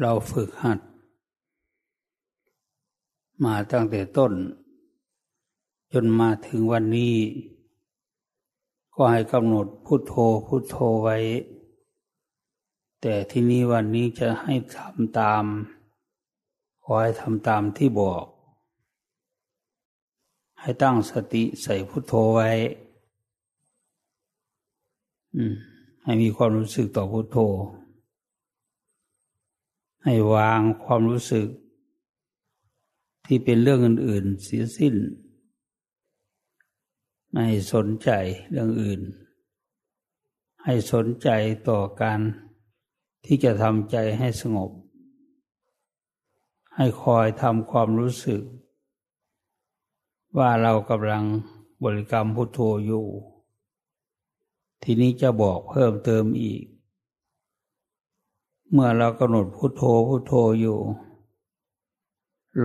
เราฝึกหัดมาตั้งแต่ต้น จนมาถึงวันนี้ ก็ให้กำหนดพุโทโธพุโทโธไว้ แต่ที่นี้วันนี้จะให้ทำตาม ขอให้ทำตามที่บอก ให้ตั้งสติใส่พุโทโธไว้ให้มีความรู้สึกต่อพุโทโธให้วางความรู้สึกที่เป็นเรื่องอื่นๆ เสียสิ้นให้สนใจเรื่องอื่น ให้สนใจต่อการที่จะทำใจให้สงบ ให้คอยทำความรู้สึกว่าเรากำลังบริกรรมพุทโธอยู่ ทีนี้จะบอกเพิ่มเติมอีกเมื่อเรากำหนดพุโทโธพุโทโธอยู่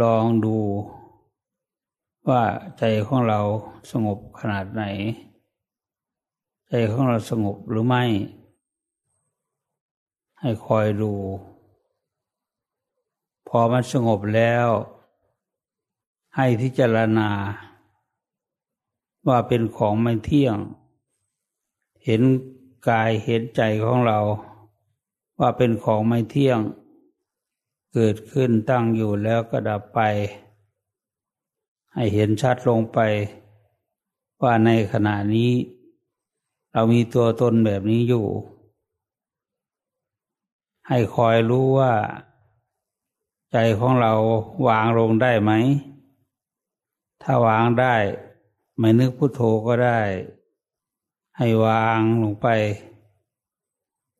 ลองดู ว่าใจของเราสงบขนาดไหน ใจของเราสงบหรือไม่ ให้คอยดู พอมันสงบแล้ว ให้พิจารณา ว่าเป็นของไม่เที่ยง เห็นกายเห็นใจของเราว่าเป็นของไม่เที่ยง เกิดขึ้นตั้งอยู่แล้วก็ดับไป ให้เห็นชัดลงไป ว่าในขณะนี้ เรามีตัวตนแบบนี้อยู่ ให้คอยรู้ว่า ใจของเราวางลงได้ไหม ถ้าวางได้ ไม่นึกพุโทโธก็ได้ ให้วางลงไป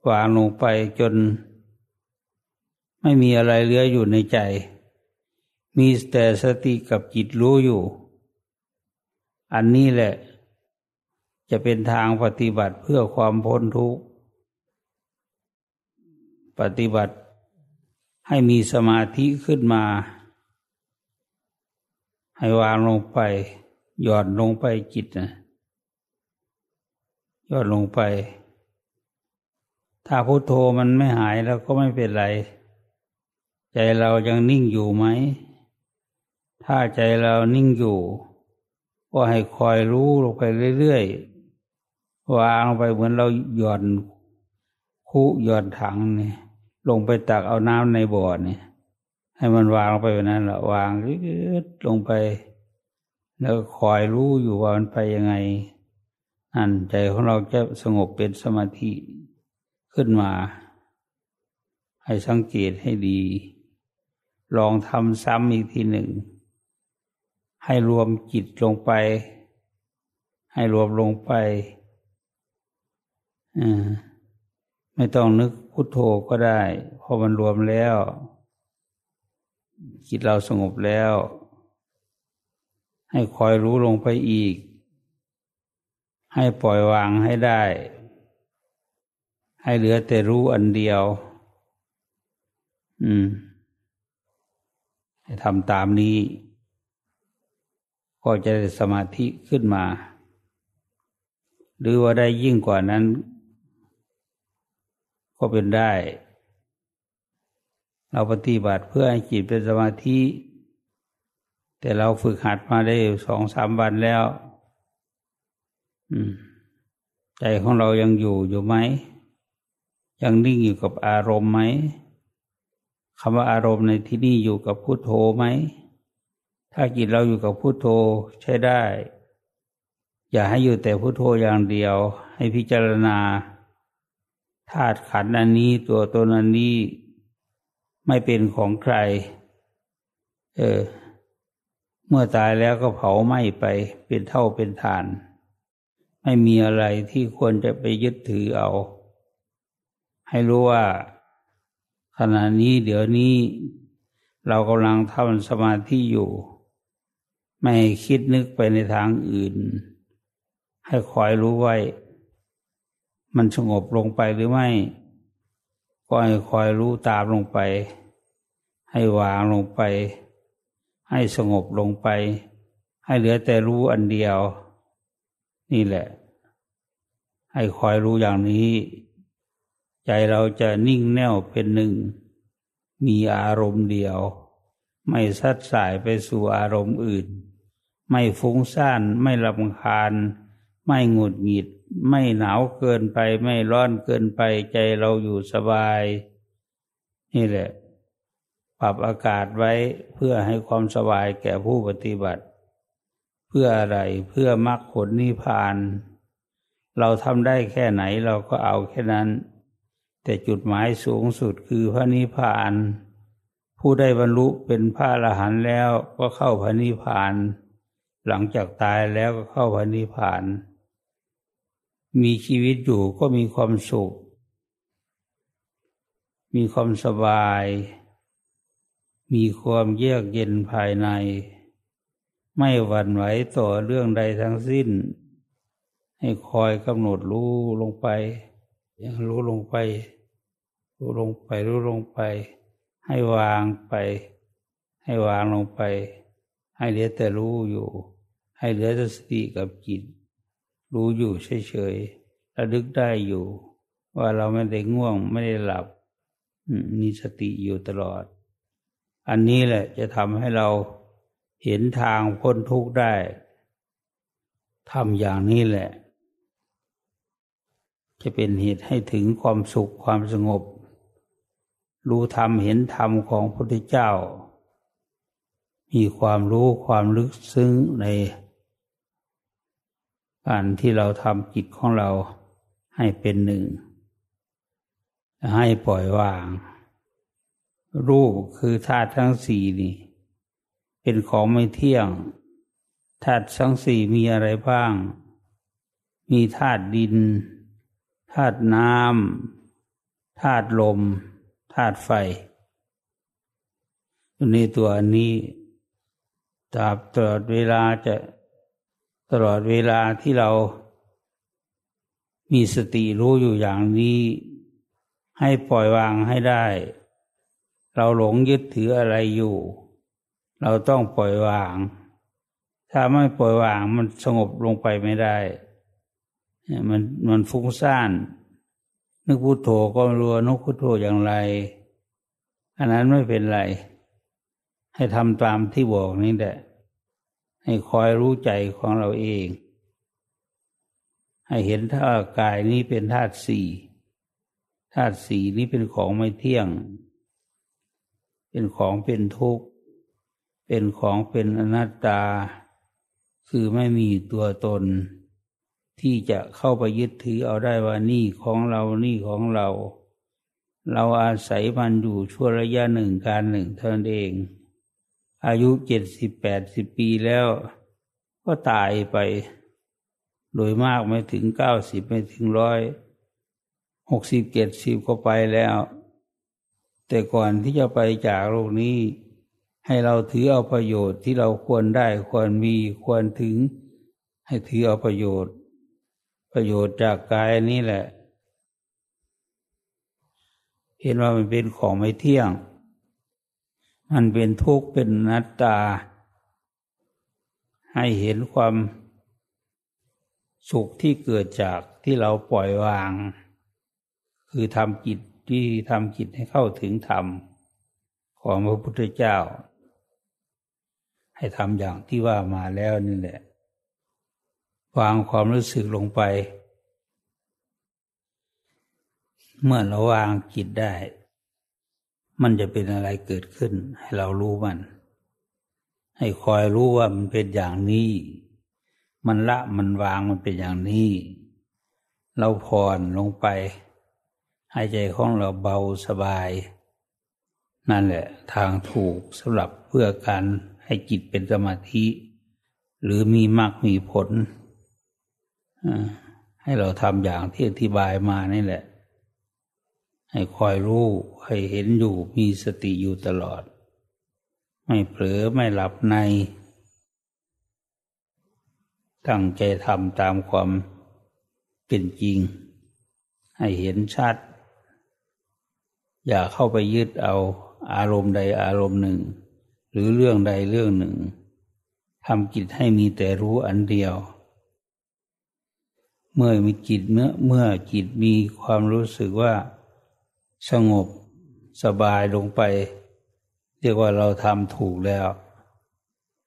วางลงไปจนไม่มีอะไรเหลืออยู่ในใจ มีแต่สติกับจิตรู้อยู่ อันนี้แหละ จะเป็นทางปฏิบัติเพื่อความพ้นทุกข์ ปฏิบัติให้มีสมาธิขึ้นมา ให้วางลงไป หย่อนลงไปจิตนะหย่อนลงไปถ้าพุโทโธมันไม่หายแล้วก็ไม่เป็นไร ใจเรายังนิ่งอยู่ไหม ถ้าใจเรานิ่งอยู่ก็ให้คอยรู้ลงไปเรื่อยๆวางลงไปเหมือนเราหย่อนคุหย่อนถังเนี่ยลงไปตักเอาน้ำในบ่อเนี่ยให้มันวางลงไปแบบนั้นละวางลงไป แล้วคอยรู้อยู่ว่ามันไปยังไงอันใจของเราจะสงบเป็นสมาธิขึ้นมา ให้สังเกตให้ดี ลองทำซ้ำอีกทีหนึ่ง ให้รวมจิตลงไป ให้รวมลงไปไม่ต้องนึกพุโทโธก็ได้เพราะมันรวมแล้ว จิตเราสงบแล้ว ให้คอยรู้ลงไปอีก ให้ปล่อยวางให้ได้ให้เหลือแต่รู้อันเดียว อืมทำตามนี้ ก็จะได้สมาธิขึ้นมา หรือว่าได้ยิ่งกว่านั้น ก็เป็นได้ เราปฏิบัติเพื่อให้จิตเป็นสมาธิ แต่เราฝึกหัดมาได้สองสามวันแล้ว อืใจของเรายังอยู่อยู่ไหมยังนิ่งอยู่กับอารมณ์ไหม คำว่าอารมณ์ในที่นี่อยู่กับพุโทโธไหม ถ้าจิตเราอยู่กับพุโทโธ ใช้ได้ อย่าให้อยู่แต่พุโทโธอย่างเดียว ให้พิจารณาธาตุขันธ์อันนี้ตัวตนอันนี้ไม่เป็นของใคร เออ เมื่อตายแล้วก็เผาไหม้ไป เป็นเท่าเป็นฐาน ไม่มีอะไรที่ควรจะไปยึดถือเอาให้รู้ว่า ขณะนี้เดี๋ยวนี้เรากำลังทำสมาธิอยู่ ไม่คิดนึกไปในทางอื่น ให้คอยรู้ไว้ มันสงบลงไปหรือไม่ก็ให้คอยรู้ตามลงไป ให้วางลงไป ให้สงบลงไป ให้เหลือแต่รู้อันเดียว นี่แหละ ให้คอยรู้อย่างนี้ใจเราจะนิ่งแน่วเป็นหนึ่ง มีอารมณ์เดียว ไม่สัดสายไปสู่อารมณ์อื่น ไม่ฟุ้งซ่านไม่ลำคาญไม่หงุดหงิด ไม่หนาวเกินไปไม่ร้อนเกินไป ใจเราอยู่สบาย นี่แหละ ปรับอากาศไว้เพื่อให้ความสบายแก่ผู้ปฏิบัติ เพื่ออะไรเพื่อมรรคผลนิพพาน เราทำได้แค่ไหนเราก็เอาแค่นั้นแต่จุดหมายสูงสุดคือพระนิพพาน ผู้ได้บรรลุเป็นพระอรหันต์แล้วก็เข้าพระนิพพาน หลังจากตายแล้วก็เข้าพระนิพพาน มีชีวิตอยู่ก็มีความสุข มีความสบาย มีความเยือกเย็นภายใน ไม่หวั่นไหวต่อเรื่องใดทั้งสิ้น ให้คอยกำหนดรู้ลงไปรู้ลงไป รู้ลงไป รู้ลงไป ให้วางไป ให้วางลงไป ให้เหลือแต่รู้อยู่ ให้เหลือแต่สติกับจิตรู้อยู่เฉยๆระลึกได้อยู่ ว่าเราไม่ได้ง่วงไม่ได้หลับมีสติอยู่ตลอด อันนี้แหละจะทำให้เราเห็นทางพ้นทุกข์ได้ทำอย่างนี้แหละจะเป็นเหตุให้ถึงความสุขความสงบรู้ธรรมเห็นธรรมของพระพุทธเจ้า มีความรู้ความลึกซึ้งในการที่เราทำจิตของเราให้เป็นหนึ่ง ให้ปล่อยวาง รูปคือธาตุทั้งสี่นี่เป็นของไม่เที่ยงธาตุทั้งสี่มีอะไรบ้าง มีธาตุดินธาตุน้ำธาตุลมธาตุไฟในตัวนี้ตราบตลอดเวลาจะตลอดเวลาที่เรามีสติรู้อยู่อย่างนี้ ให้ปล่อยวางให้ได้ เราหลงยึดถืออะไรอยู่ เราต้องปล่อยวาง ถ้าไม่ปล่อยวางมันสงบลงไปไม่ได้มันมันฟุ้งซ่านนึกพุโทโธก็รัวนึกพุโทโธอย่างไรอันนั้นไม่เป็นไรให้ทำตามที่บอกนี่แหละให้คอยรู้ใจของเราเอง ให้เห็นถ้ากายนี้เป็นธาตุสี่ธาตุสี่นี้เป็นของไม่เที่ยง เป็นของเป็นทุกข์ เป็นของเป็นอนัตตา คือไม่มีตัวตนที่จะเข้าไปยึดถือเอาได้ว่านี่ของเรานี่ของเรา เราอาศัยมันอยู่ชั่วระยะหนึ่งการหนึ่งเท่านั้นเอง อายุเจ็ดสิบแปดสิบปีแล้วก็ตายไป โดยมากไม่ถึงเก้าสิบไม่ถึงร้อยหกสิบเจ็ดสิบก็ไปแล้ว แต่ก่อนที่จะไปจากโลกนี้ ให้เราถือเอาประโยชน์ที่เราควรได้ควรมีควรถึงให้ถือเอาประโยชน์ประโยชน์จากกายนี้แหละ เห็นว่ามันเป็นของไม่เที่ยง มันเป็นทุกข์เป็นนัตตา ให้เห็นความสุขที่เกิดจากที่เราปล่อยวาง คือทำกิจที่ทำกิจให้เข้าถึงธรรมของพระพุทธเจ้า ให้ทำอย่างที่ว่ามาแล้วนี่แหละวางความรู้สึกลงไป เมื่อเราวางจิตได้ มันจะเป็นอะไรเกิดขึ้น ให้เรารู้มัน ให้คอยรู้ว่ามันเป็นอย่างนี้ มันละมันวางมันเป็นอย่างนี้ เราผ่อนลงไปหายใจของเราเบาสบาย นั่นแหละทางถูกสำหรับเพื่อการให้จิตเป็นสมาธิ หรือมีมากมีผลให้เราทำอย่างที่อธิบายมานี่แหละ ให้คอยรู้ ให้เห็นอยู่มีสติอยู่ตลอด ไม่เผลอไม่หลับในตั้งใจทำตามความเป็นจริง ให้เห็นชัดอย่าเข้าไปยึดเอาอารมณ์ใดอารมณ์หนึ่ง หรือเรื่องใดเรื่องหนึ่งทำกิจให้มีแต่รู้อันเดียวเมื่อมีจิตเมื่อเมื่อจิตมีความรู้สึกว่าสงบสบายลงไป เรียกว่าเราทำถูกแล้ว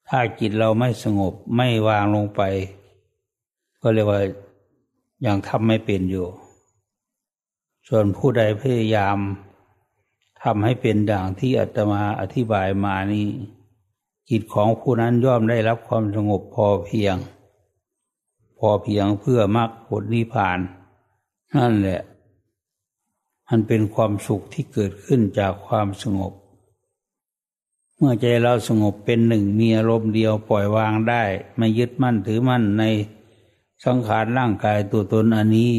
ถ้าจิตเราไม่สงบไม่วางลงไป ก็เรียกว่ายังทำไม่เป็นอยู่ ส่วนผู้ใดพยายามทำให้เป็นด่างที่อาตมาอธิบายมานี้ จิตของผู้นั้นย่อมได้รับความสงบพอเพียงพอเพียงเพื่อมรรคผลนิพพาน นั่นแหละมันเป็นความสุขที่เกิดขึ้นจากความสงบ เมื่อใจเราสงบเป็นหนึ่งมีอารมณ์เดียวปล่อยวางได้ ไม่ยึดมั่นถือมั่นในสังขารร่างกายตัวตนอันนี้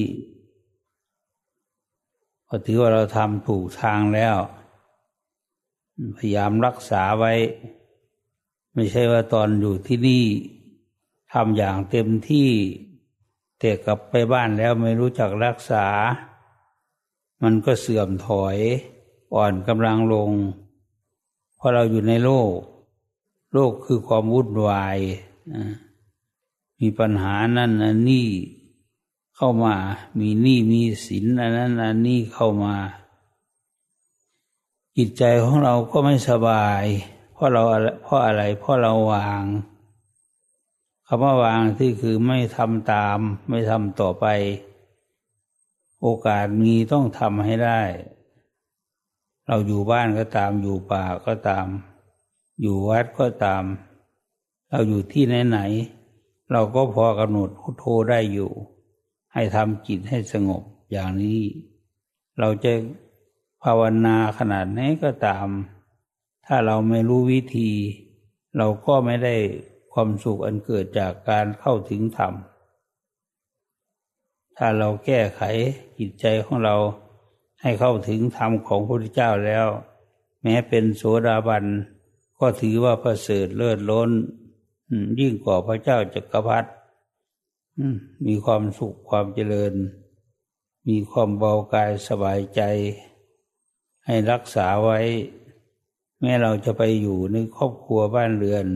ก็ถือว่าเราทำถูกทางแล้วพยายามรักษาไว้ ไม่ใช่ว่าตอนอยู่ที่นี่ทำอย่างเต็มที่แต่กลับไปบ้านแล้วไม่รู้จักรักษา มันก็เสื่อมถอย อ่อนกำลังลง เพราะเราอยู่ในโลก โลกคือความวุ่นวายมีปัญหานั่นอันนี่เข้ามา มีหนี้มีสินอันนั้นอันนี้เข้ามา จิตใจของเราก็ไม่สบาย เพราะเราเพราะอะไรเพราะเราวางคำว่าวางที่คือไม่ทำตาม ไม่ทำต่อไป โอกาสมีต้องทำให้ได้ เราอยู่บ้านก็ตามอยู่ป่าก็ตาม อยู่วัดก็ตาม เราอยู่ที่ไหนไหน เราก็พอกำหนดพุทโธได้อยู่ ให้ทำจิตให้สงบอย่างนี้ เราจะภาวนาขนาดไหนก็ตาม ถ้าเราไม่รู้วิธี เราก็ไม่ได้ความสุขอันเกิดจากการเข้าถึงธรรม ถ้าเราแก้ไขจิตใจของเราให้เข้าถึงธรรมของพระพุทธเจ้าแล้ว แม้เป็นโสดาบันก็ถือว่าประเสริฐเลิศล้น ยิ่งกว่าพระเจ้าจักรพรรดิมีความสุขความเจริญ มีความเบากายสบายใจ ให้รักษาไว้ แม้เราจะไปอยู่ในครอบครัวบ้านเรือน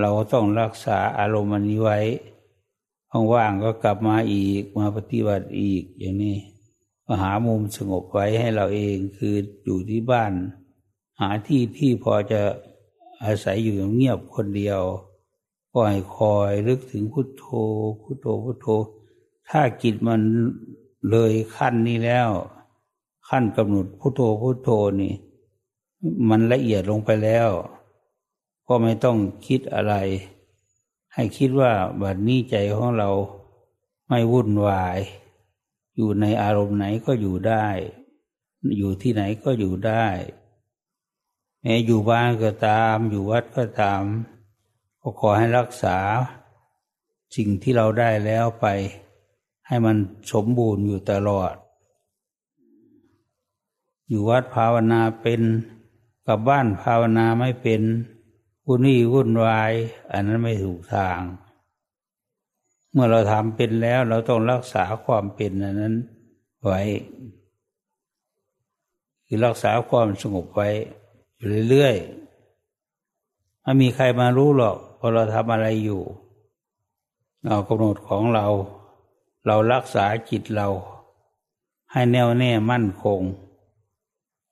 เราก็ต้องรักษาอารมณ์นี้ไว้ว่างๆก็กลับมาอีก มาปฏิบัติอีก อย่างนี้มาหามุมสงบไว้ให้เราเอง คืออยู่ที่บ้าน หาที่ที่พอจะอาศัยอยู่เงียบคนเดียวก็ให้คอยลึกถึงพุทโธพุทโธพุทโธ ถ้าจิตมันเลยขั้นนี้แล้ว ขั้นกำหนดพุทโธพุทโธนี่ มันละเอียดลงไปแล้วก็ไม่ต้องคิดอะไร ให้คิดว่า บัดนี้ใจของเราไม่วุ่นวาย อยู่ในอารมณ์ไหนก็อยู่ได้ อยู่ที่ไหนก็อยู่ได้ แม้อยู่บ้านก็ตาม อยู่วัดก็ตาม ก็ขอให้รักษาสิ่งที่เราได้แล้วไป ให้มันสมบูรณ์อยู่ตลอด อยู่วัดภาวนาเป็นกับบ้านภาวนาไม่เป็นวุ่นวี่วุ่นวาย อันนั้นไม่ถูกทาง เมื่อเราทำเป็นแล้วเราต้องรักษาความเป็นอันนั้น ไว้คือรักษาความสงบไว้อยู่เรื่อยๆไม่มีใครมารู้หรอกพอเราทำอะไรอยู่ เรากำหนดของเรา เรารักษาจิตเรา ให้แน่วแน่มั่นคง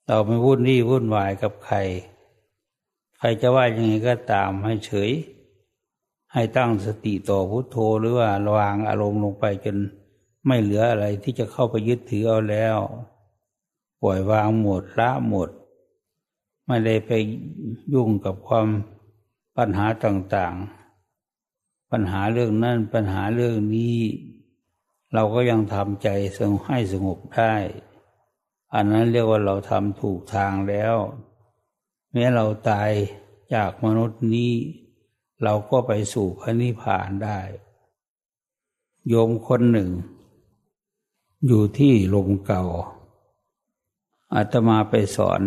เราไม่วุ่นวี่วุ่นวายกับใครใครจะว่ายังไงก็ตามให้เฉย ให้ตั้งสติต่อพุโทโธหรือว่าวางอารมณ์ลงไปจนไม่เหลืออะไรที่จะเข้าไปยึดถือเอาแล้ว ปล่อยวางหมด ละหมด ไม่ได้ไปยุ่งกับความปัญหาต่างๆ ปัญหาเรื่องนั่นปัญหาเรื่องนี้ เราก็ยังทำใจสงให้สงบได้ อันนั้นเรียกว่าเราทำถูกทางแล้วแม้เราตายจากมนุษย์นี้ เราก็ไปสู่พระนิพพานได้ โยมคนหนึ่ง อยู่ที่ลมเก่าอาตมาไปสอน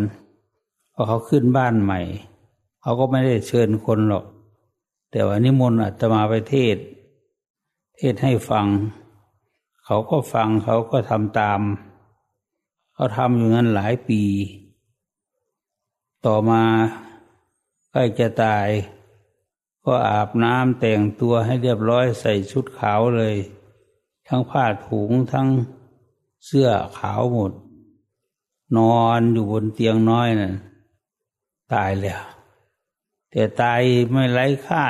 พอเขาขึ้นบ้านใหม่ เขาก็ไม่ได้เชิญคนหรอก แต่ว่านิมนต์อาตมาไปเทศ เทศให้ฟัง เขาก็ฟังเขาก็ทำตาม เขาทำอยู่งั้นหลายปีต่อมา ใกล้จะตาย ก็อาบน้ำแต่งตัวให้เรียบร้อยใส่ชุดขาวเลย ทั้งผ้าถุงทั้งเสื้อขาวหมด นอนอยู่บนเตียงน้อยนะ่ะตายแล้ว แต่ตายไม่ไร้ค่า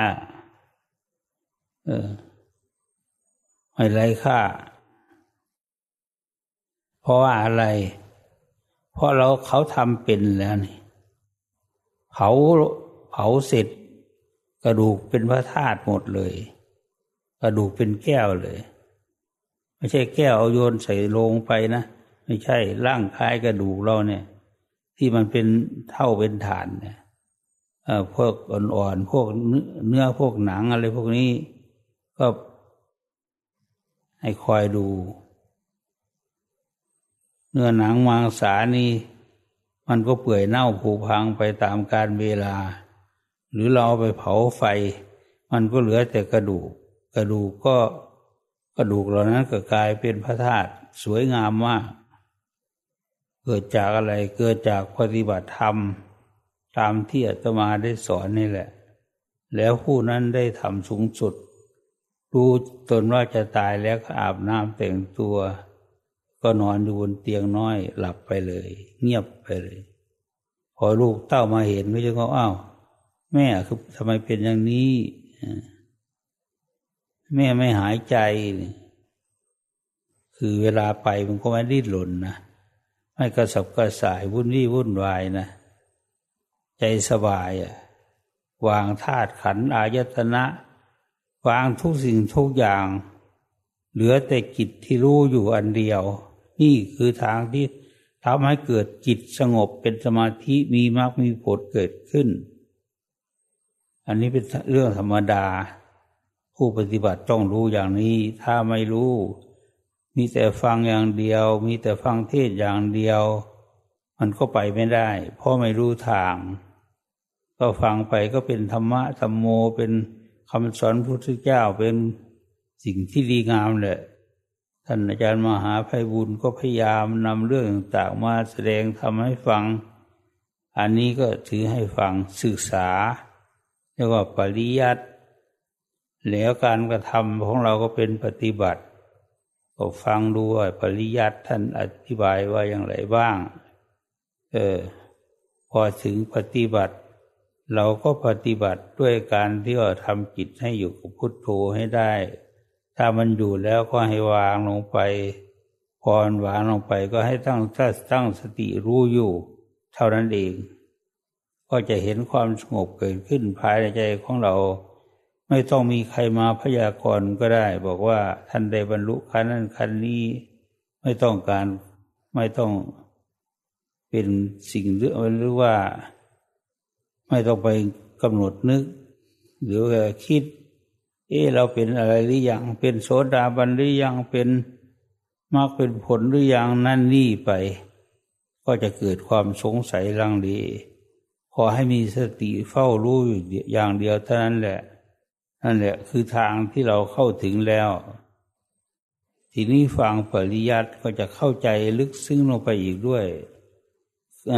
เออ ไม่ไร้ค่า เพราะว่าอะไร เพราะเราเขาทำเป็นแล้วนี่เผาเผาเสร็จ กระดูกเป็นพระธาตุหมดเลย กระดูกเป็นแก้วเลย ไม่ใช่แก้วเอาโยน ใส่ลงไปนะไม่ใช่ร่างกายกระดูกเราเนี่ย ที่มันเป็นเท่าเป็นฐานเนี่ยพวกอ่อนๆพวกเนื้อพวกหนังอะไรพวกนี้ก็ให้คอยดูเนื้อหนังมังสานี่มันก็เปื่อยเน่าผุพังไปตามกาลเวลา หรือเราไปเผาไฟ มันก็เหลือแต่กระดูก กระดูกก็กระดูกเหล่านั้นก็กลายเป็นพระธาตุสวยงามมากเกิดจากอะไรเกิดจากปฏิบัติธรรม ตามที่อาตมาได้สอนนี่แหละ แล้วผู้นั้นได้ทำสูงสุด รู้ตนว่าจะตายแล้วก็อาบน้ำแต่งตัวก็นอนอยู่บนเตียงน้อยหลับไปเลย เงียบไปเลย พอลูกเต้ามาเห็นไม่ใช่เขอ้าวแม่คือทำไมเป็นอย่างนี้ แม่ไม่หายใจ คือเวลาไป มันก็ไม่ดิ้นหล่นนะไม่กระสับกระส่าย วุ่นวี่ วุ่นวายนะใจสบายอะวางธาตุขัน อายตนะ วางทุกสิ่งทุกอย่าง เหลือแต่กิจที่รู้อยู่อันเดียวนี่คือทางที่ทำให้เกิดจิตสงบเป็นสมาธิมีมรรคมีผลเกิดขึ้น อันนี้เป็นเรื่องธรรมดา ผู้ปฏิบัติต้องรู้อย่างนี้ ถ้าไม่รู้ มีแต่ฟังอย่างเดียว มีแต่ฟังเทศอย่างเดียว มันก็ไปไม่ได้ เพราะไม่รู้ทาง ก็ฟังไปก็เป็นธรรมะธรรมโมเป็นคำสอนพุทธเจ้าเป็นสิ่งที่ดีงามแหละท่านอาจารย์มหาภัยบุญก็พยายามนำเรื่องต่างมาแสดงทำให้ฟัง อันนี้ก็ถือให้ฟังศึกษาเรียกว่าปริยัติ แล้วการกระทำของเราก็เป็นปฏิบัติก็ฟังด้วยปริยัติท่านอธิบายว่าอย่างไรบ้างเออพอถึงปฏิบัติ เราก็ปฏิบัติด้วยการที่ว่าทำจิตให้อยู่กับพุทโธให้ได้ถ้ามันอยู่แล้วก็ให้วางลงไปพอนวางลงไปก็ให้ตั้งตั้งสติรู้อยู่ เท่านั้นเอง ก็จะเห็นความสงบเกิดขึ้นภายในใจของเรา ไม่ต้องมีใครมาพยากรณ์ก็ได้ บอกว่าท่านได้บรรลุคันนั้นคันนี้ไม่ต้องการไม่ต้องเป็นสิ่งหรือหรือว่า ไม่ต้องไปกำหนดนึก หรือคิดเออเราเป็นอะไรหรือยังเป็นโสดาบันหรือยัง เป็นมรรคเป็นผลหรือยัง นั่นนี่ไปก็จะเกิดความสงสัยลังเลขอให้มีสติเฝ้ารู้อย่างเดียวเท่านั้นแหละ นั่นแหละคือทางที่เราเข้าถึงแล้ว ทีนี้ฟังปริยัติก็จะเข้าใจลึกซึ้งลงไปอีกด้วยเ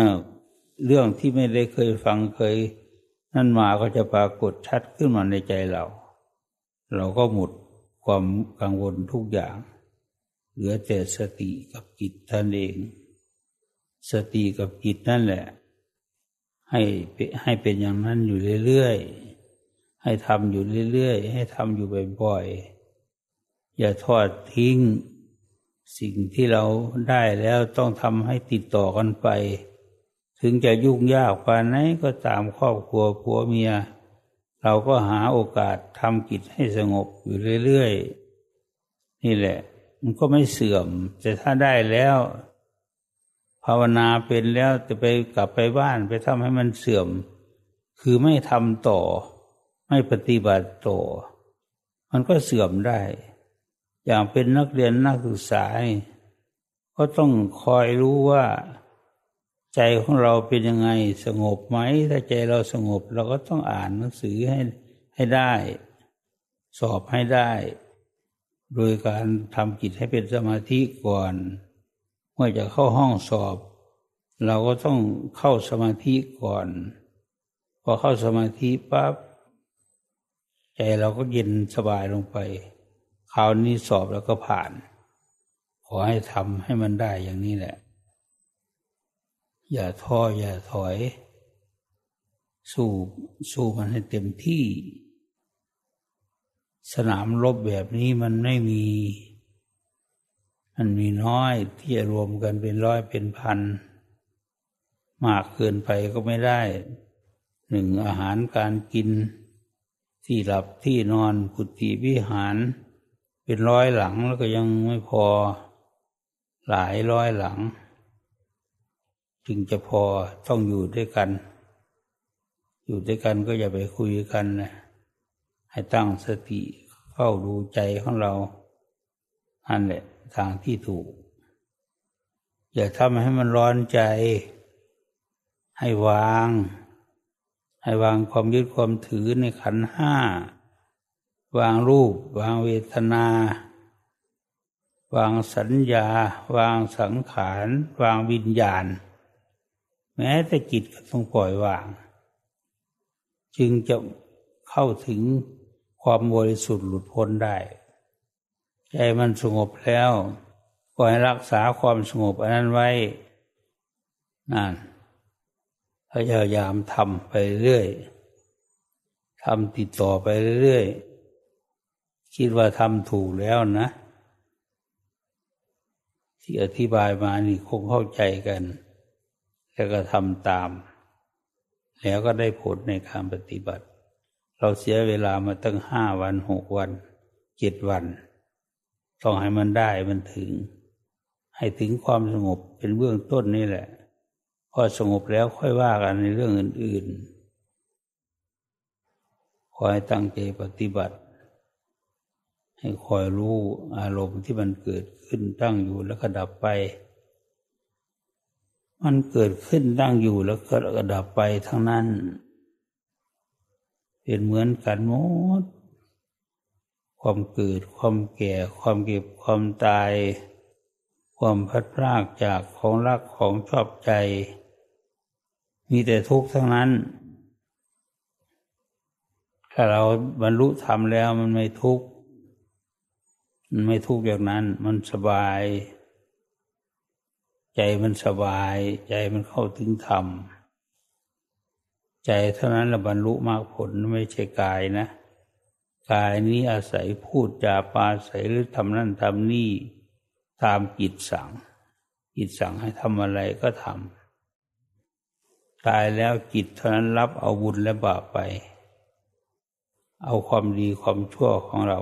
เรื่องที่ไม่ได้เคยฟังเคย นั่นมาก็จะปรากฏชัดขึ้นมาในใจเราเราก็หมดความกังวลทุกอย่าง เหลือแต่สติ กับจิตท่านเองสติกับจิตนั่นแหละ ให้ให้เป็นอย่างนั้นอยู่เรื่อยๆ ให้ทำอยู่เรื่อยๆให้ทำอยู่บ่อยๆอย่าทอดทิ้ง สิ่งที่เราได้แล้วต้องทำให้ติดต่อกันไป ถึงจะยุ่งยากกว่านั้นก็ตามครอบครัวผัวเมียเราก็หาโอกาสทำกิจให้สงบอยู่เรื่อยๆ นี่แหละ มันก็ไม่เสื่อม แต่ถ้าได้แล้ว ภาวนาเป็นแล้วจะไปกลับไปบ้านไปทำให้มันเสื่อม คือไม่ทำต่อ ไม่ปฏิบัติต่อมันก็เสื่อมได้ อย่างเป็นนักเรียนนักศึกษาก็ต้องคอยรู้ว่าใจของเราเป็นยังไงสงบไหมถ้าใจเราสงบเราก็ต้องอ่านหนังสือให้ให้ได้ สอบให้ได้ โดยการทำจิตให้เป็นสมาธิก่อน เมื่อจะเข้าห้องสอบเราก็ต้องเข้าสมาธิก่อน พอเข้าสมาธิปั๊บใจเราก็เย็นสบายลงไป คราวนี้สอบแล้วก็ผ่านขอให้ทำให้มันได้อย่างนี้แหละอย่าท้ออย่าถอย สู้สู้มันให้เต็มที่ สนามรบแบบนี้มันไม่มี มันมีน้อยที่จะรวมกันเป็นร้อยเป็นพันมากเกินไปก็ไม่ได้ หนึ่งอาหารการกิน ที่หลับที่นอนกุฏิวิหารเป็นร้อยหลัง แล้วก็ยังไม่พอหลายร้อยหลังจึงจะพอต้องอยู่ด้วยกัน อยู่ด้วยกันก็อย่าไปคุยกันนะให้ตั้งสติเฝ้าดูใจของเราอันแหละทางที่ถูก อย่าทำให้มันร้อนใจ ให้วาง ให้วางความยึดความถือในขันห้าวางรูป วางเวทนา วางสัญญา วางสังขารวางวิญญาณแม้แต่จิตก็ต้องปล่อยวาง จึงจะเข้าถึงความบริสุทธิ์หลุดพ้นได้ ใจมันสงบแล้วก็ให้รักษาความสงบอันนั้นไว้นั่นพยายามทำไปเรื่อยทำติดต่อไปเรื่อยคิดว่าทำถูกแล้วนะ ที่อธิบายมานี่คงเข้าใจกันแล้วก็ทำตาม แล้วก็ได้ผลในการปฏิบัติ เราเสียเวลามาตั้งห้าวันหกวันเจ็ดวัน ต้องให้มันได้มันถึง ให้ถึงความสงบเป็นเบื้องต้นนี่แหละ พอสงบแล้วค่อยว่ากันในเรื่องอื่นๆคอยตั้งใจปฏิบัติ ให้คอยรู้อารมณ์ที่มันเกิดขึ้นตั้งอยู่แล้วก็ดับไปมันเกิดขึ้นตั้งอยู่แล้วก็ดับไปทั้งนั้น เป็นเหมือนกันหมดความเกิดความแก่ความเก็บความตาย ความพัดพราก จากของรักของชอบใจ มีแต่ทุกข์ทั้งนั้น ถ้าเราบรรลุธรรมแล้วมันไม่ทุกข์มันไม่ทุกข์อย่างนั้นมันสบายใจมันสบาย ใจมันเข้าถึงธรรม ใจเท่านั้นละบรรลุมากผลไม่ใช่กายนะ กายนี้อาศัยพูดจาปาศัยหรือทำนั่นทำนี่ตามกิจสั่งกิจสั่งให้ทำอะไรก็ทำตายแล้วกิจเท่านั้นรับเอาบุญและบาปไป เอาความดีความชั่วของเรา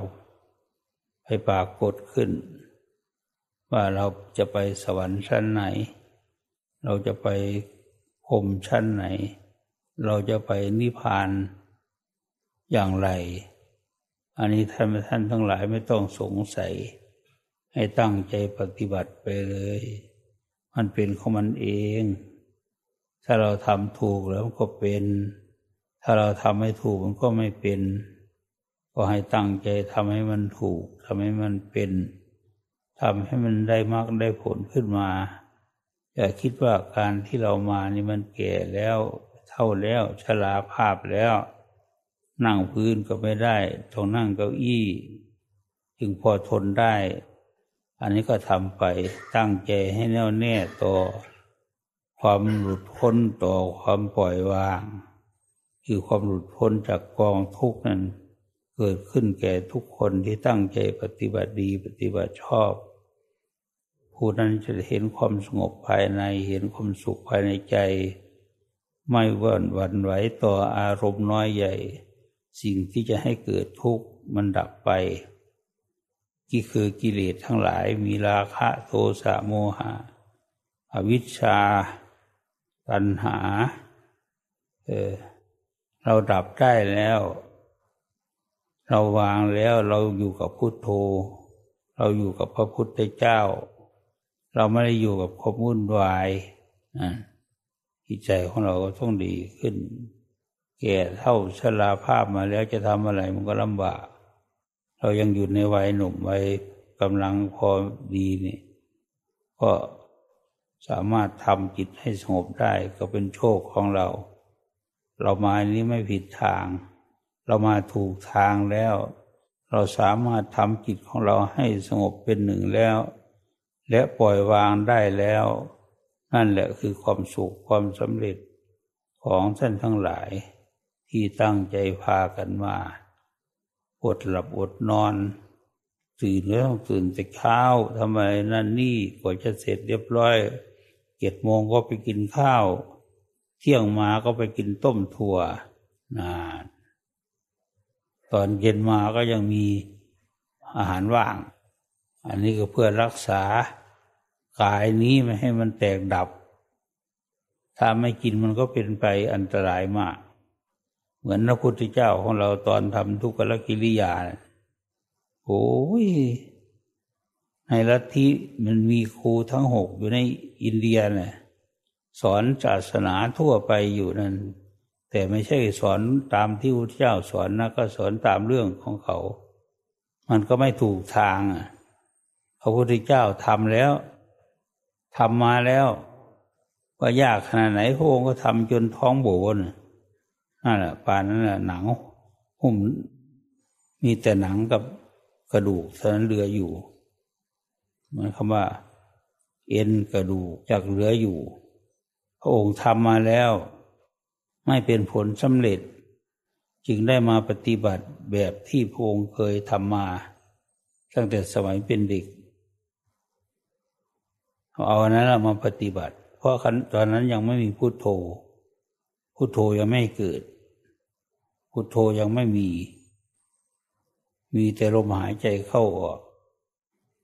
ให้ปรากฏขึ้นว่าเราจะไปสวรรค์ชั้นไหน เราจะไปพรมชั้นไหน เราจะไปนิพพาน อย่างไร อันนี้ท่านท่านทั้งหลายไม่ต้องสงสัย ให้ตั้งใจปฏิบัติไปเลย มันเป็นของมันเอง ถ้าเราทำถูกแล้วมันก็เป็น ถ้าเราทำไม่ถูกมันก็ไม่เป็น ก็ให้ตั้งใจทำให้มันถูกทำให้มันเป็นทำให้มันได้มากได้ผลขึ้นมาอย่าคิดว่าการที่เรามานี่มันแก่แล้วเท่าแล้วชราภาพแล้ว นั่งพื้นก็ไม่ได้ต้องนั่งเก้าอี้จึงพอทนได้ อันนี้ก็ทำไปตั้งใจให้แน่วแน่ต่อความหลุดพ้นต่อความปล่อยวางคือความหลุดพ้นจากกองทุกข์นั้นเกิดขึ้นแก่ทุกคนที่ตั้งใจปฏิบัติดีปฏิบัติชอบผู้นั้นจะเห็นความสงบภายใน เห็นความสุขภายในใจ ไม่เวิ่นวันไหวต่ออารมณ์น้อยใหญ่ สิ่งที่จะให้เกิดทุกข์ มันดับไปก็คือกิเลสทั้งหลายมีราคะโทสะโมหะ อวิชชา ตัณหาเออเราดับได้แล้ว เราวางแล้วเราอยู่กับพุทโธเราอยู่กับพระพุทธเจ้าเราไม่ได้อยู่กับความวุ่นวายจิตใจของเราก็ต้องดีขึ้น แก่เท่าชราภาพมา แล้วจะทำอะไรมันก็ลำบาก เรายังอยู่ในวัยหนุ่มวัยกำลังพอดีนี่ ก็สามารถทำจิตให้สงบได้ก็เป็นโชคของเรา เรามาอันนี้ไม่ผิดทาง เรามาถูกทางแล้ว เราสามารถทำจิตของเราให้สงบเป็นหนึ่งแล้วและปล่อยวางได้แล้ว นั่นแหละคือความสุขความสำเร็จของท่านทั้งหลายที่ตั้งใจพากันมาอดหลับอดนอน ตื่นก็ต้องตื่นแต่เช้าทำไมนั่นนี่กว่าจะเสร็จเรียบร้อยเจ็ดโมงก็ไปกินข้าว เที่ยงมาก็ไปกินต้มถั่วนานตอนเย็นมาก็ยังมีอาหารว่าง อันนี้ก็เพื่อรักษากายนี้ไม่ให้มันแตกดับ ถ้าไม่กินมันก็เป็นไปอันตรายมาก เหมือนพระพุทธเจ้าของเราตอนทำทุกขลกิริยาโอ้ยในลัทธิมันมีครูทั้งหกอยู่ในอินเดียเนี่ยสอนศาสนาทั่วไปอยู่นั่น แต่ไม่ใช่สอนตามที่พระเจ้าสอนนะ ก็สอนตามเรื่องของเขา มันก็ไม่ถูกทางอ่ะ พระพุทธเจ้าทำแล้วทำมาแล้ว ว่ายากขนาดไหนพระองค์ก็ทำจนท้องโบนนั่นแหละป่านนั้นแหละหนัง หุ้มมีแต่หนังกับกระดูกฉะนั้นเหลืออยู่มันคำว่า เอ็นกระดูกจากเหลืออยู่ พระองค์ทำมาแล้ว ไม่เป็นผลสำเร็จ จึงได้มาปฏิบัติแบบที่พระองค์เคยทำมา ตั้งแต่สมัยเป็นเด็กเอาอันนั้นมาปฏิบัติ เพราะตอนนั้นยังไม่มีพุทโธ พุทโธยังไม่เกิด พุทโธยังไม่มี มีแต่ลมหายใจเข้าออก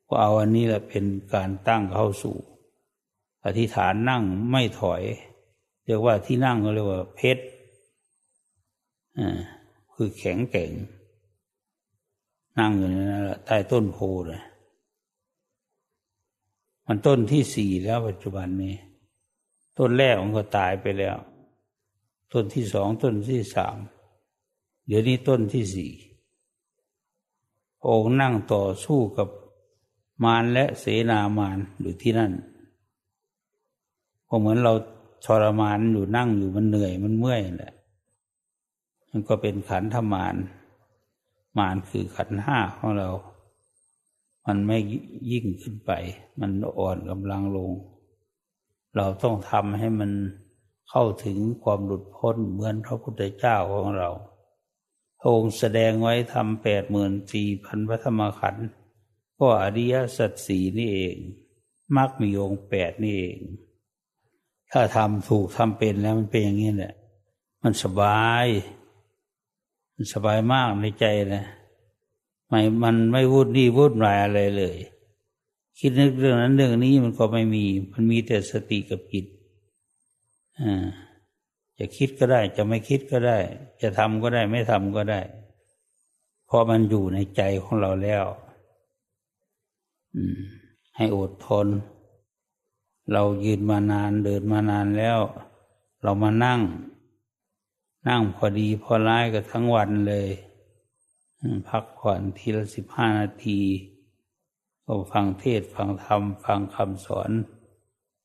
ก็เอาอันนี้แหละเป็นการตั้งเข้าสู่อธิษฐานนั่งไม่ถอย เรียกว่าที่นั่งเขาเรียกว่าเพชร อ่า คือแข็งแก่ง นั่งอยู่ในนั้นแหละใต้ต้นโพเลยมันต้นที่สี่แล้วปัจจุบันนี้ ต้นแรกมันก็ตายไปแล้ว ต้นที่สองต้นที่สามเดี๋ยวนี้ต้นที่สี่องค์นั่งต่อสู้กับมารและเสนามารอยู่ที่นั่นก็เหมือนเราทรมานอยู่นั่งอยู่มันเหนื่อยมันเมื่อยแหละ มันก็เป็นขันธมารมารคือขันห้าของเรามันไม่ยิ่งขึ้นไป มันอ่อนกำลังลง เราต้องทำให้มันเข้าถึงความหลุดพ้น เหมือนพระพุทธเจ้าของเราพระองค์แสดงไว้ทำแปดหมื่นสี่พันพระธรรมขันธ์ก็อริยสัจสีนี่เอง มรรคมีองค์แปดนี่เอง ถ้าทำถูกทำเป็นแล้วมันเป็นอย่างนี้แหละ มันสบาย มันสบายมากในใจเลยไม่มันไม่วุ่นนี่วุ่นวายอะไรเลย คิดนึกเรื่องนั้น เรื่องนี้มันก็ไม่มี มันมีแต่สติกับจิตอ่า จะคิดก็ได้ จะไม่คิดก็ได้ จะทำก็ได้ ไม่ทำก็ได้เพราะมันอยู่ในใจของเราแล้วให้อดทน เรายืนมานานเดินมานานแล้ว เรามานั่ง นั่งพอดีพอร้ายกับทั้งวันเลยพักผ่อนทีละสิบห้านาทีก็ฟังเทศ ฟังธรรม ฟังคำสอน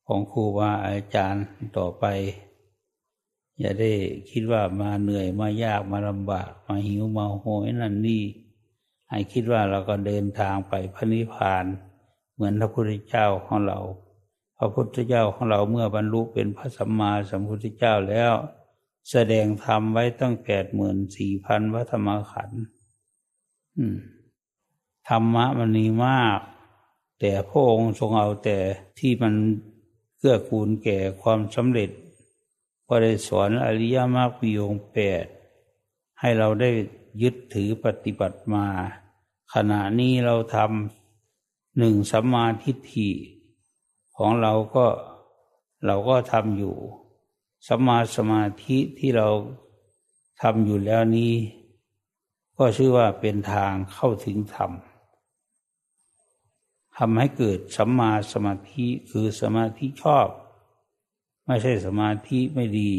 ของครูบาอาจารย์ต่อไป อย่าได้คิดว่ามาเหนื่อยมายากมาลำบากมาหิวมาโหยนั่นนี่ให้คิดว่าเราก็เดินทางไปพระนิพพาน เหมือนพระพุทธเจ้าของเรา พระพุทธเจ้าของเราเมื่อบรรลุเป็นพระสัมมาสัมพุทธเจ้าแล้ว แสดงธรรมไว้ตั้งแปดหมื่นสี่พันวัฏมขันธ์ธรรมะมันมีมาก แต่พระองค์ทรงเอาแต่ที่มันเกื้อกูลแก่ความสำเร็จ ก็ได้สอนอริยมรรคปีองแปด ให้เราได้ยึดถือปฏิบัติมา ขณะนี้เราทำหนึ่งสัมมาทิฏฐิของเราก็เราก็ทำอยู่สัมมาสมาธิที่เราทำอยู่แล้วนี้ก็ชื่อว่าเป็นทางเข้าถึงธรรมทำให้เกิดสัมมาสมาธิคือสมาธิชอบ ไม่ใช่สมาธิไม่ดี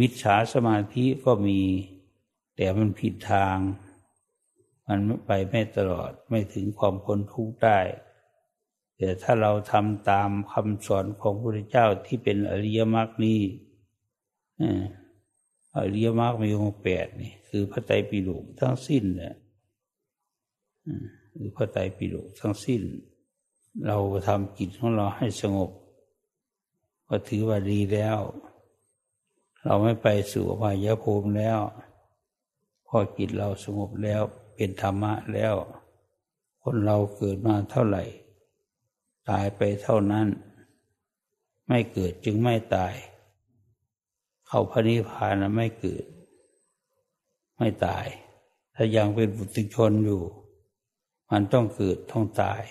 มิจฉาสมาธิก็มี แต่มันผิดทาง มันไปไม่ตลอดไม่ถึงความพ้นทุกข์ได้แต่ถ้าเราทำตามคำสอนของพระพุทธเจ้าที่เป็นอริยมรรคนี้อริยมรรคมีองค์แปดนี่คือพระไตรปิฎกทั้งสิ้นเนี่ยคือพระไตรปิฎกทั้งสิ้น เราทำกิจของเราให้สงบก็ถือว่าดีแล้ว เราไม่ไปสู่อายะภูมิแล้ว พอจิตเราสงบแล้วเป็นธรรมะแล้ว คนเราเกิดมาเท่าไหร่ ตายไปเท่านั้น ไม่เกิดจึงไม่ตายเข้าพระนิพพานไม่เกิด ไม่ตายถ้ายังเป็นบุตรชนอยู่ มันต้องเกิดต้องตาย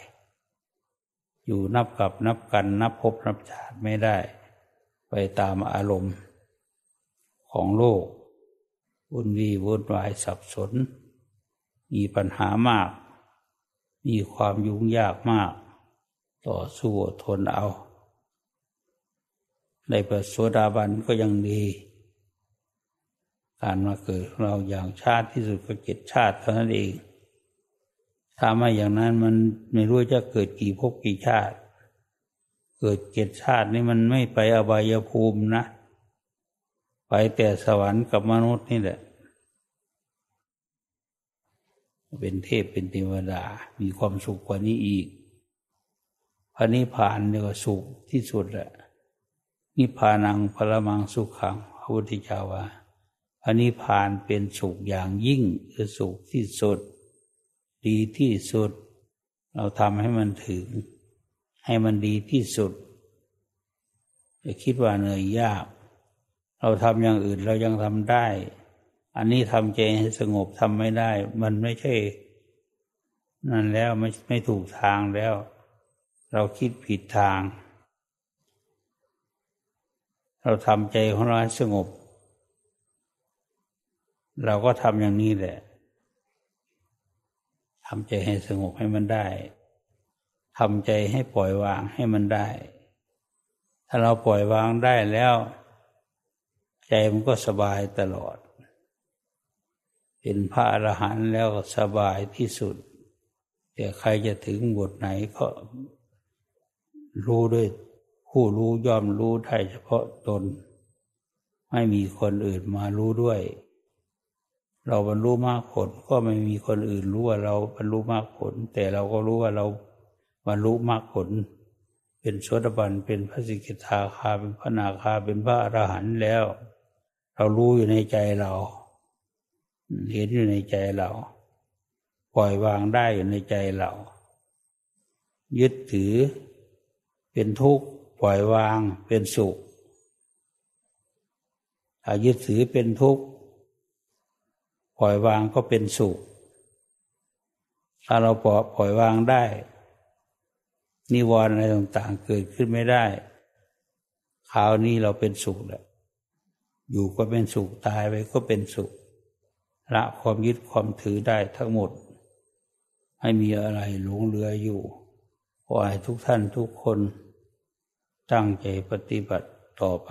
อยู่นับกับนับกันนับพบนับชาติไม่ได้ ไปตามอารมณ์ของโลก วุ่นวี่วุ่นวายสับสน มีปัญหามาก มีความยุ่งยากมาก ต่อสู้ทนเอาได้เปิดสดาบันก็ยังดี การมาเกิดเราอย่างชาติที่สุดก็เจ็ดชาติเท่านั้นเองถ้าไม่อย่างนั้นมันไม่รู้จะเกิดกี่ภพกี่ชาติ เกิดเจ็ดชาตินี่มันไม่ไปอบายภูมินะ ไปแต่สวรรค์กับมนุษย์นี่แหละเป็นเทพเป็นเทวดา มีความสุขกว่านี้อีก พระนิพพานเนี่ยก็สุขที่สุดแหละนิพพานังพลมังสุขังพระพุทธเจ้าว่าอันนี้ผ่านเป็นสุขอย่างยิ่งคือสุขที่สุด ดีที่สุด เราทำให้มันถึง ให้มันดีที่สุดอย่าคิดว่าเหนื่อยยาก เราทำอย่างอื่นเรายังทำได้ อันนี้ทำใจให้สงบทำไม่ได้ มันไม่ใช่ นั่นแล้วไม่ไม่ถูกทางแล้ว เราคิดผิดทางเราทำใจของเราสงบ เราก็ทำอย่างนี้แหละทำใจให้สงบให้มันได้ทำใจให้ปล่อยวางให้มันได้ ถ้าเราปล่อยวางได้แล้ว ใจมันก็สบายตลอด เป็นพระอรหันต์แล้วสบายที่สุดแต่ใครจะถึงบทไหนก็รู้ด้วยผู้รู้ย่อมรู้ได้เฉพาะตน ไม่มีคนอื่นมารู้ด้วย เราบรรลุมากผลก็ไม่มีคนอื่นรู้ว่าเราบรรลุมากผลแต่เราก็รู้ว่าเราบรรลุมากผลเป็นโสดาบันเป็นพระสิกขาคาเป็นพระนาคาเป็นพระอรหันต์แล้ว เรารู้อยู่ในใจเราเห็นอยู่ในใจเราปล่อยวางได้อยู่ในใจเรายึดถือเป็นทุกข์ปล่อยวางเป็นสุขอายึดถือเป็นทุกข์ ปล่อยวางก็เป็นสุข ถ้าเราปล่อยปล่อยวางได้ นิวรณ์อะไรต่างๆเกิดขึ้นไม่ได้ คราวนี้เราเป็นสุขแล้วอยู่ก็เป็นสุขตายไปก็เป็นสุข ละความยึดความถือได้ทั้งหมด ให้มีอะไรหลงเหลืออยู่ขอให้ทุกท่านทุกคนตั้งใจปฏิบัติต่อไป